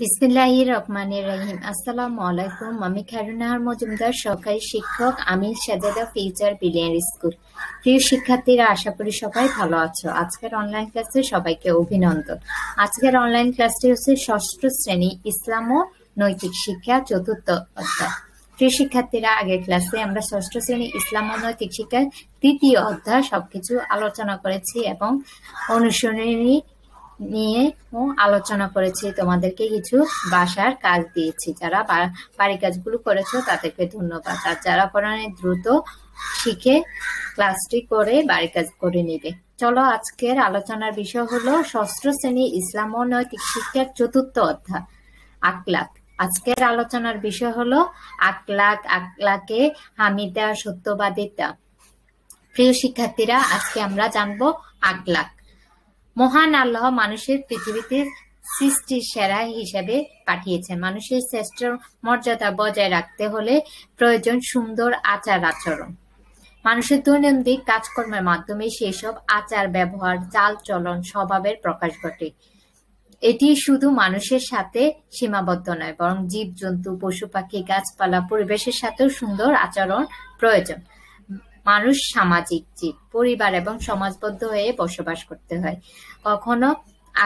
বিসমিল্লাহ রহমানের রহিম আসসালামু আলাইকুম আমি খারুনাহার মজুমদার সহকারী শিক্ষক আমি সাজাদা ফিউচার বিলিয়ার স্কুল প্রিয় শিক্ষার্থীরা আশা করি সবাই ভালো আছো আজকের অনলাইন ক্লাসে সবাইকে অভিনন্দন আজকের অনলাইন ক্লাসটি হচ্ছে ষষ্ঠ শ্রেণী ইসলাম ও নৈতিক শিক্ষা চতুর্থ অধ্যায় প্রিয় শিক্ষার্থীরা আগের ক্লাসে আমরা ষষ্ঠ শ্রেণী ইসলাম ও নৈতিক শিক্ষার তৃতীয় অধ্যায় সবকিছু আলোচনা করেছি এবং অনুশীলনী নিয়ে আলোচনা করেছি তোমাদেরকে কিছু বাসার কাজ দিয়েছি যারা বাড়ি কাজগুলো করেছো তাদেরকে ধন্যবাদ আর যারা পড়ানি দ্রুত শিখে ক্লাসটি করে বাড়ি কাজ করে নেবে চলো আজকের আলোচনার বিষয় হলো ষষ্ঠ শ্রেণী ইসলাম ও নৈতিক শিক্ষার চতুর্থ অধ্যায় আকলাক আজকের আলোচনার বিষয় হলো আকলাক আকলাকে হামিদা সত্যবাদিতা প্রিয় শিক্ষার্থীরা আজকে আমরা জানবো আকলাক মহান আল্লাহ মানুষের পৃথিবীতে সৃষ্টির সেরা হিসাবে পাঠিয়েছে মানুষের শ্রেষ্ঠ মর্যাদা বজায় রাখতে হলে প্রয়োজন সুন্দর আচার আচরণ মানুষের দৈনন্দিন কাজকর্মের মাধ্যমে সেসব আচার ব্যবহার চাল চলন স্বভাবের প্রকাশ ঘটে এটি শুধু মানুষের সাথে সীমাবদ্ধ নয় বরং জীব জন্তু পশু পাখি গাছপালা পরিবেশের সাথেও সুন্দর আচরণ প্রয়োজন মানুষ সামাজিক জীব পরিবার এবং সমাজবদ্ধ হয়ে বসবাস করতে হয় কখনো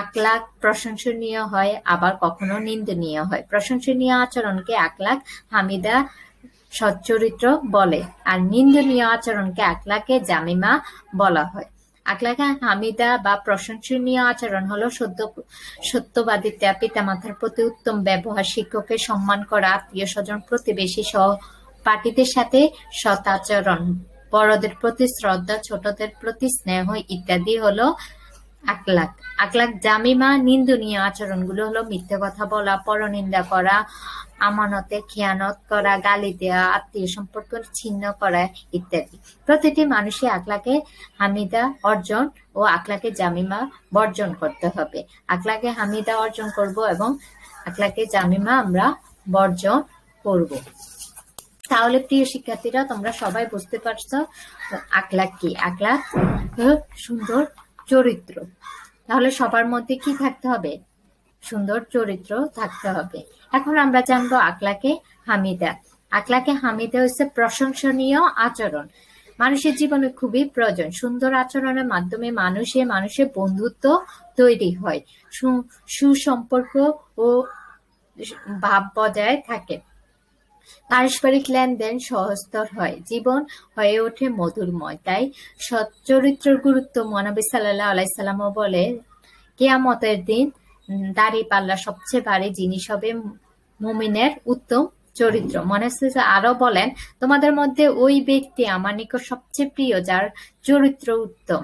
আকলাক প্রশংসনীয় হয় আবার কখনো নিন্দনীয় হয় প্রশংসনীয় আচরণকে আকলাক হামিদা সচ্চরিত্র বলে আর নিন্দনীয় আচরণকে আকলাকে জামিমা বলা হয় আকলাকে হামিদা বা প্রশংসনীয় আচরণ হলো সদ্য সত্যবাদিতা পিতামাতার প্রতি উত্তম ব্যবহার শিক্ষকের সম্মান করা আত্মীয় স্বজন প্রতিবেশী সহ পার্টিদের সাথে সতাচরণ বড়দের প্রতি শ্রদ্ধা, ছোটদের প্রতি স্নেহ ইত্যাদি হলো আকলাক। আকলাক জামিমা নিন্দনীয় আচরণগুলো হলো মিথ্যে কথা বলা, পরনিন্দা করা, আমানতে খেয়ানত করা, গালি দেওয়া, আত্মীয় সম্পর্ক ছিন্ন করা ইত্যাদি। প্রতিটি মানুষই আকলাকে হামিদা অর্জন ও আকলাকে জামিমা বর্জন করতে হবে। আকলাকে হামিদা অর্জন করব এবং আকলাকে জামিমা আমরা বর্জন করব। তাহলে প্রিয় শিক্ষার্থীরা তোমরা সবাই বুঝতে পারছো আকলা কি আকলা সুন্দর চরিত্র তাহলে সবার মধ্যে কি থাকতে হবে সুন্দর চরিত্র থাকতে হবে এখন আমরা জানবো আকলাকে হামিদা আকলাকে হামিদা হচ্ছে প্রশংসনীয় আচরণ মানুষের জীবনে খুবই প্রয়োজন সুন্দর আচরণের মাধ্যমে মানুষে মানুষের বন্ধুত্ব তৈরি হয় সুসম্পর্ক ও ভাব বজায় থাকে পারস্পরিক লেনদেন সহজতর হয়, জীবন হয়ে ওঠে মধুরময়, তাই সচ্চরিত্রের গুরুত্ব মহানবী সাল্লাহ আলাইহি সাল্লামও বলেন, কিয়ামতের দিন পাল্লা সবচেয়ে ভারী জিনিস হবে মুমিনের উত্তম চরিত্র মনে হচ্ছে আরো বলেন তোমাদের মধ্যে ওই ব্যক্তি আমার নিকট সবচেয়ে প্রিয় যার চরিত্র উত্তম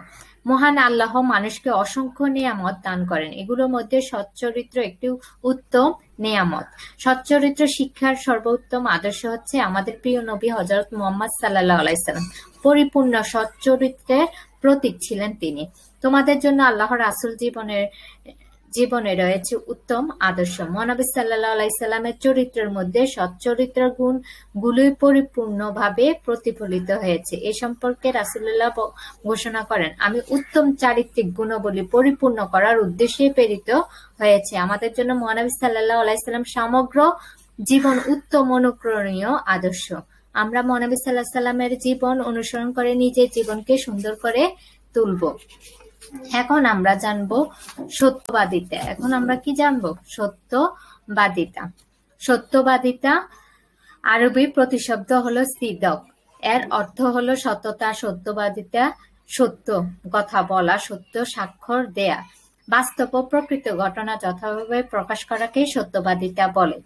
মহান আল্লাহ মানুষকে অসংখ্য নিয়ামত দান করেন এগুলোর মধ্যে সচ্চরিত্র একটি উত্তম নেয়ামত সচ্চরিত্র শিক্ষার সর্বোত্তম আদর্শ হচ্ছে আমাদের প্রিয় নবী হজরত মোহাম্মদ সাল্লাহ আলাইসালাম পরিপূর্ণ সচ্চরিত্রের প্রতীক ছিলেন তিনি তোমাদের জন্য আল্লাহর আসল জীবনের জীবনে রয়েছে উত্তম আদর্শ মহানবী সাল্লাহ আলাইসাল্লামের চরিত্রের মধ্যে সৎ চরিত্র গুণ গুলোই পরিপূর্ণভাবে প্রতিফলিত হয়েছে এ সম্পর্কে রাসুল্লাহ ঘোষণা করেন আমি উত্তম চারিত্রিক গুণাবলী পরিপূর্ণ করার উদ্দেশ্যে প্রেরিত হয়েছে আমাদের জন্য মহানবী সাল্লাহ আলাইসাল্লাম সমগ্র জীবন উত্তম অনুকরণীয় আদর্শ আমরা মহানবী সাল্লাহ সাল্লামের জীবন অনুসরণ করে নিজের জীবনকে সুন্দর করে তুলব এখন আমরা জানব সত্যবাদিতা এখন আমরা কি জানব সত্যবাদিতা সত্যবাদিতা আরবি প্রতিশব্দ হলো সিদক এর অর্থ হলো সততা সত্যবাদিতা সত্য কথা বলা সত্য স্বাক্ষর দেয়া বাস্তব প্রকৃত ঘটনা যথাভাবে প্রকাশ করাকে সত্যবাদিতা বলে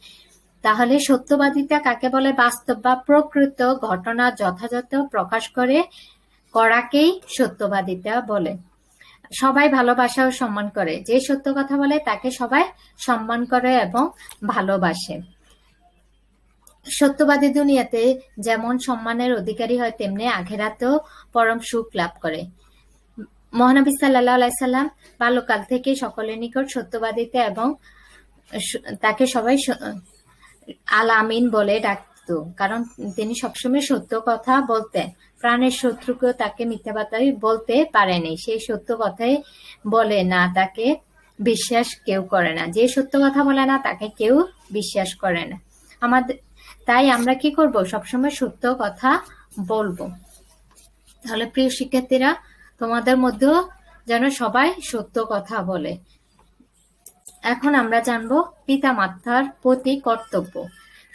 তাহলে সত্যবাদিতা কাকে বলে বাস্তব বা প্রকৃত ঘটনা যথাযথ প্রকাশ করে করাকেই সত্যবাদিতা বলে সবাই ভালোবাসা ও সম্মান করে যে সত্য কথা বলে তাকে সবাই সম্মান করে এবং ভালোবাসে সত্যবাদী দুনিয়াতে যেমন সম্মানের অধিকারী হয় তেমনি আখেরাতেও পরম সুখ লাভ করে মহানবী সাল্লাহ আলাইসাল্লাম বাল্যকাল থেকে সকলের নিকট সত্যবাদিতা এবং তাকে সবাই আল আমিন বলে ডাক থাকতো কারণ তিনি সবসময় সত্য কথা বলতেন প্রাণের শত্রুকেও তাকে মিথ্যা কথা বলতে পারেনি সেই সত্য কথাই বলে না তাকে বিশ্বাস কেউ করে না যে সত্য কথা বলে না তাকে কেউ বিশ্বাস করে না আমাদের তাই আমরা কি করব সবসময় সত্য কথা বলবো তাহলে প্রিয় শিক্ষার্থীরা তোমাদের মধ্যেও যেন সবাই সত্য কথা বলে এখন আমরা পিতা পিতামাতার প্রতি কর্তব্য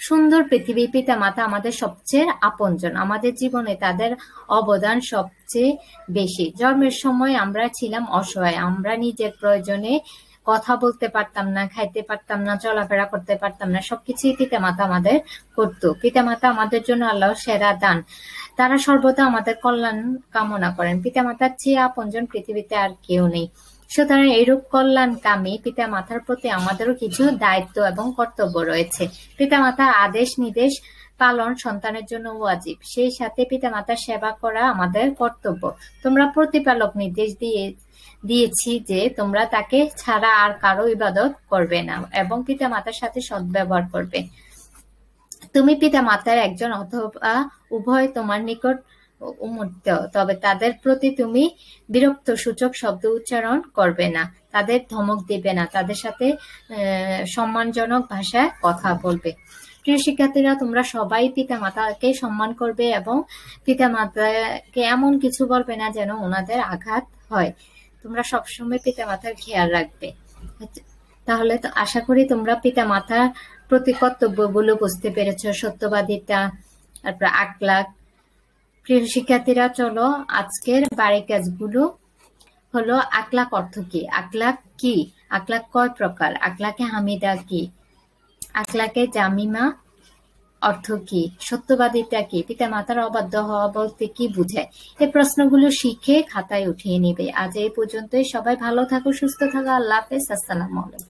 সুন্দর পৃথিবী পিতামাতা আমাদের সবচেয়ে আপনজন আমাদের জীবনে তাদের অবদান সবচেয়ে বেশি জন্মের সময় আমরা ছিলাম অসহায় আমরা নিজের প্রয়োজনে কথা বলতে পারতাম না খাইতে পারতাম না চলাফেরা করতে পারতাম না সবকিছুই পিতামাতা আমাদের করতো পিতামাতা আমাদের জন্য আল্লাহ সেরা দান তারা সর্বদা আমাদের কল্যাণ কামনা করেন পিতামাতার চেয়ে আপনজন পৃথিবীতে আর কেউ নেই সুতরাং এরূপ কল্যাণ এইরূপ পিতা মাতার প্রতি আমাদেরও কিছু দায়িত্ব এবং কর্তব্য রয়েছে পিতা পিতামাতার আদেশ নির্দেশ পালন সন্তানের জন্য ওয়াজিব সেই সাথে পিতা মাতার সেবা করা আমাদের কর্তব্য তোমরা প্রতিপালক নির্দেশ দিয়ে দিয়েছি যে তোমরা তাকে ছাড়া আর কারো ইবাদত করবে না এবং পিতা মাতার সাথে সদ্ব্যবহার করবে তুমি পিতা মাতার একজন অথবা উভয় তোমার নিকট আহ উন্মুক্ত তবে তাদের প্রতি তুমি বিরক্তসূচক শব্দ উচ্চারণ করবে না তাদের ধমক দেবে না তাদের সাথে সম্মানজনক ভাষায় কথা বলবে প্রিয় শিক্ষার্থীরা তোমরা সবাই মাতাকে সম্মান করবে এবং পিতামাতাকে এমন কিছু বলবে না যেন ওনাদের আঘাত হয় তোমরা সবসময় পিতা মাতার খেয়াল রাখবে তাহলে তো আশা করি তোমরা পিতা মাতার প্রতি কর্তব্যগুলো বুঝতে পেরেছ সত্যবাদিতা তারপর আকলাক প্রিয় শিক্ষার্থীরা চলো আজকের বাড়ি কাজগুলো হলো আকলাক অর্থ কি আকলাক কি আকলাক কয় প্রকার আকলাকে হামিদা কি আকলাকে জামিমা অর্থ কি সত্যবাদিতা কি পিতা মাতার অবাধ্য হওয়া বলতে কি বুঝায় এই প্রশ্নগুলো শিখে খাতায় উঠিয়ে নিবে আজ এই পর্যন্তই সবাই ভালো থাকো সুস্থ থাকো আল্লাহ হাফেজ আসসালামু আলাইকুম